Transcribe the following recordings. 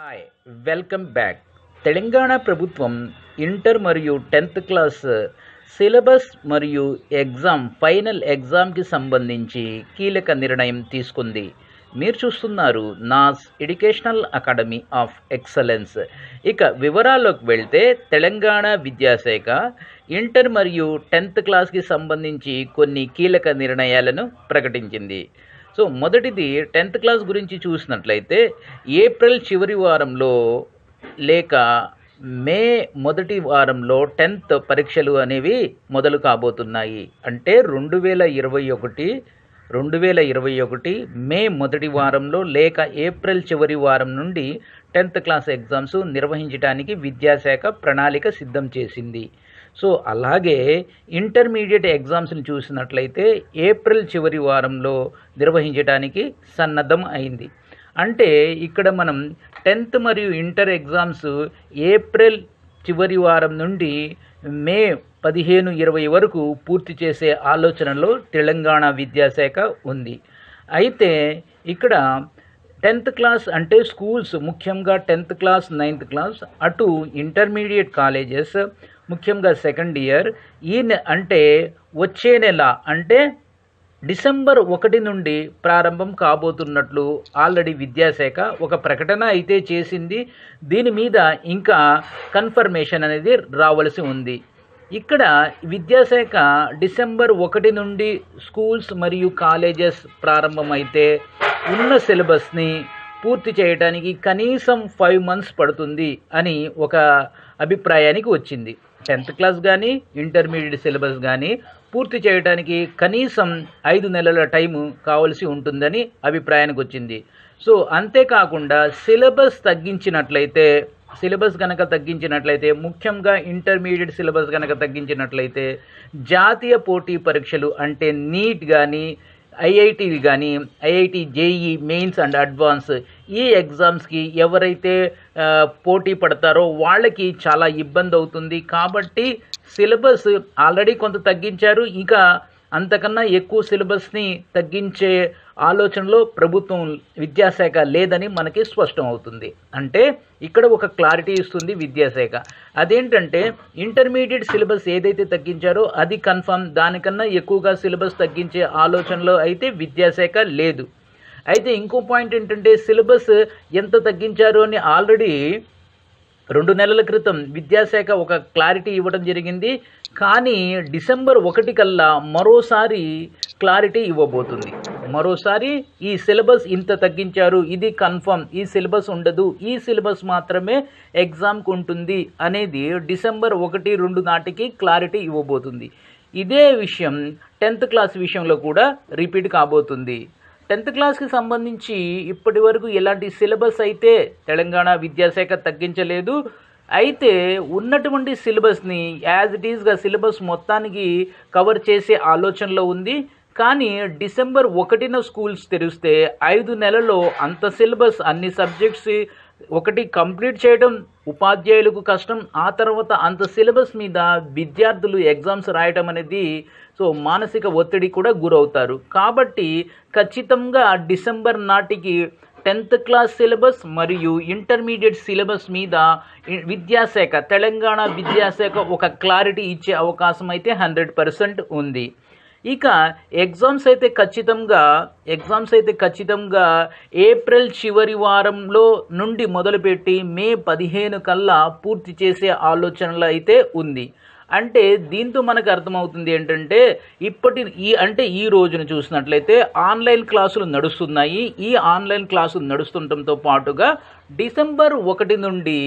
hi welcome back Telangana ప్రభుత్వం inter మరియు tenth class syllabus మరియు ఎగ్జామ్ ఫైనల్ ఎగ్జామ్కి సంబంధించి కీలక నిర్ణయం తీసుకుంది మీరు చూస్తున్నారు Naas educational academy of excellence ఇక వివరాల్లోకి వెళ్తే తెలంగాణ విద్యాశాఖ ఇంటర్ మరియు టెన్త్ క్లాస్కి సంబంధించి కొన్ని కీలక నిర్ణయాలను ప్రకటించింది సో మొదటిది టెన్త్ క్లాస్ గురించి చూసినట్లయితే ఏప్రిల్ చివరి వారంలో లేక మే మొదటి వారంలో టెన్త్ పరీక్షలు అనేవి మొదలు కాబోతున్నాయి అంటే రెండు వేల ఇరవై ఒకటి రెండు వేల ఇరవై ఒకటి మే మొదటి వారంలో లేక ఏప్రిల్ చివరి వారం నుండి టెన్త్ క్లాస్ ఎగ్జామ్స్ నిర్వహించడానికి విద్యాశాఖ ప్రణాళిక సిద్ధం చేసింది సో అలాగే ఇంటర్మీడియట్ ఎగ్జామ్స్ని చూసినట్లయితే ఏప్రిల్ చివరి వారంలో నిర్వహించడానికి సన్నద్ధం అయింది అంటే ఇక్కడ మనం టెన్త్ మరియు ఇంటర్ ఎగ్జామ్స్ ఏప్రిల్ చివరి వారం నుండి మే పదిహేను ఇరవై వరకు పూర్తి చేసే ఆలోచనలో తెలంగాణ విద్యాశాఖ ఉంది అయితే ఇక్కడ టెన్త్ క్లాస్ అంటే స్కూల్స్ ముఖ్యంగా టెన్త్ క్లాస్ నైన్త్ క్లాస్ అటు ఇంటర్మీడియట్ కాలేజెస్ ముఖ్యంగా సెకండ్ ఇయర్ ఈ అంటే వచ్చే నెల అంటే డిసెంబర్ ఒకటి నుండి ప్రారంభం కాబోతున్నట్లు ఆల్రెడీ విద్యాశాఖ ఒక ప్రకటన అయితే చేసింది దీని మీద ఇంకా కన్ఫర్మేషన్ అనేది రావలసి ఉంది ఇక్కడ విద్యాశాఖ డిసెంబర్ ఒకటి నుండి స్కూల్స్ మరియు కాలేజెస్ ప్రారంభమైతే ఉన్న సిలబస్ని పూర్తి చేయడానికి కనీసం ఫైవ్ మంత్స్ పడుతుంది అని ఒక అభిప్రాయానికి వచ్చింది టెన్త్ క్లాస్ కానీ ఇంటర్మీడియట్ సిలబస్ కానీ పూర్తి చేయడానికి కనీసం ఐదు నెలల టైము కావలసి ఉంటుందని అభిప్రాయానికి వచ్చింది సో అంతేకాకుండా సిలబస్ తగ్గించినట్లయితే సిలబస్ కనుక తగ్గించినట్లయితే ముఖ్యంగా ఇంటర్మీడియట్ సిలబస్ కనుక తగ్గించినట్లయితే జాతీయ పోటీ పరీక్షలు అంటే నీట్ కానీ ఐఐటీలు కానీ IIT JEE mains and advance ఈ ఎగ్జామ్స్కి ఎవరైతే పోటీ పడతారో వాళ్ళకి చాలా ఇబ్బంది అవుతుంది కాబట్టి సిలబస్ ఆల్రెడీ కొంత తగ్గించారు ఇంకా అంతకన్నా ఎక్కువ సిలబస్ని తగ్గించే ఆలోచనలో ప్రభుత్వం విద్యాశాఖ లేదని మనకి స్పష్టం అవుతుంది అంటే ఇక్కడ ఒక క్లారిటీ ఇస్తుంది విద్యాశాఖ అదేంటంటే ఇంటర్మీడియట్ సిలబస్ ఏదైతే తగ్గించారో అది కన్ఫర్మ్ దానికన్నా ఎక్కువగా సిలబస్ తగ్గించే ఆలోచనలో అయితే విద్యాశాఖ లేదు అయితే ఇంకో పాయింట్ ఏంటంటే సిలబస్ ఎంత తగ్గించారు అని ఆల్రెడీ రెండు నెలల క్రితం విద్యాశాఖ ఒక క్లారిటీ ఇవ్వడం జరిగింది కానీ డిసెంబర్ ఒకటి కల్లా మరోసారి క్లారిటీ ఇవ్వబోతుంది మరోసారి ఈ సిలబస్ ఇంత తగ్గించారు ఇది కన్ఫర్మ్ ఈ సిలబస్ ఉండదు ఈ సిలబస్ మాత్రమే ఎగ్జామ్కు ఉంటుంది అనేది డిసెంబర్ ఒకటి రెండు నాటికి క్లారిటీ ఇవ్వబోతుంది ఇదే విషయం టెన్త్ క్లాస్ విషయంలో కూడా రిపీట్ కాబోతుంది టెన్త్ క్లాస్కి సంబంధించి ఇప్పటి వరకు ఎలాంటి సిలబస్ అయితే తెలంగాణ విద్యాశాఖ తగ్గించలేదు అయితే ఉన్నటువంటి సిలబస్ని యాజ్ ఇట్ ఈజ్గా సిలబస్ మొత్తానికి కవర్ చేసే ఆలోచనలో ఉంది కానీ డిసెంబర్ ఒకటిన స్కూల్స్ తెరిస్తే ఐదు నెలల్లో అంత సిలబస్ అన్ని సబ్జెక్ట్స్ ఒకటి కంప్లీట్ చేయడం ఉపాధ్యాయులకు కష్టం ఆ తర్వాత అంత సిలబస్ మీద విద్యార్థులు ఎగ్జామ్స్ రాయటం అనేది సో మానసిక ఒత్తిడి కూడా గురవుతారు కాబట్టి ఖచ్చితంగా డిసెంబర్ నాటికి టెన్త్ క్లాస్ సిలబస్ మరియు ఇంటర్మీడియట్ సిలబస్ మీద విద్యాశాఖ తెలంగాణ విద్యాశాఖ ఒక క్లారిటీ ఇచ్చే అవకాశం అయితే హండ్రెడ్ పర్సెంట్ ఉంది ఇక ఎగ్జామ్స్ అయితే ఖచ్చితంగా ఎగ్జామ్స్ అయితే ఖచ్చితంగా ఏప్రిల్ చివరి వారంలో నుండి మొదలుపెట్టి మే పదిహేను కల్లా పూర్తి చేసే ఆలోచనలు అయితే ఉంది అంటే దీంతో మనకు అర్థమవుతుంది ఏంటంటే ఇప్పటి ఈ అంటే ఈ రోజును చూసినట్లయితే ఆన్లైన్ క్లాసులు నడుస్తున్నాయి ఈ ఆన్లైన్ క్లాసులు నడుస్తుండటంతో పాటుగా డిసెంబర్ ఒకటి నుండి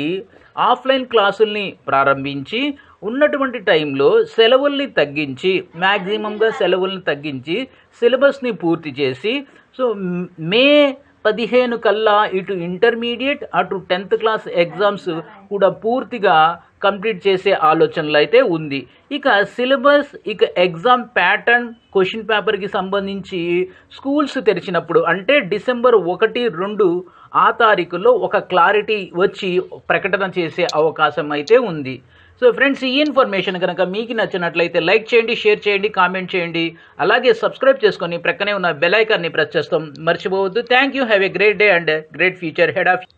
ఆఫ్లైన్ క్లాసుల్ని ప్రారంభించి ఉన్నటువంటి టైంలో సెలవుల్ని తగ్గించి మ్యాక్సిమంగా సెలవుల్ని తగ్గించి సిలబస్ని పూర్తి చేసి సో మే పదిహేను కల్లా ఇటు ఇంటర్మీడియట్ అటు టెన్త్ క్లాస్ ఎగ్జామ్స్ కూడా పూర్తిగా కంప్లీట్ చేసే ఆలోచనలు అయితే ఉంది ఇక సిలబస్ ఇక ఎగ్జామ్ ప్యాటర్న్ క్వశ్చన్ పేపర్కి సంబంధించి స్కూల్స్ తెరిచినప్పుడు అంటే డిసెంబర్ ఒకటి రెండు ఆ తారీఖులో ఒక క్లారిటీ వచ్చి ప్రకటన చేసే అవకాశం అయితే ఉంది సో ఫ్రెండ్స్ ఈ ఇన్ఫర్మేషన్ కనుక మీకు నచ్చినట్లయితే లైక్ చేయండి షేర్ చేయండి కామెంట్ చేయండి అలాగే సబ్స్క్రైబ్ చేసుకొని ప్రక్కనే ఉన్న బెల్ ఐకాన్ని ప్రెస్ చేస్తాం మర్చిపోవద్దు thank you have a great day and great future head of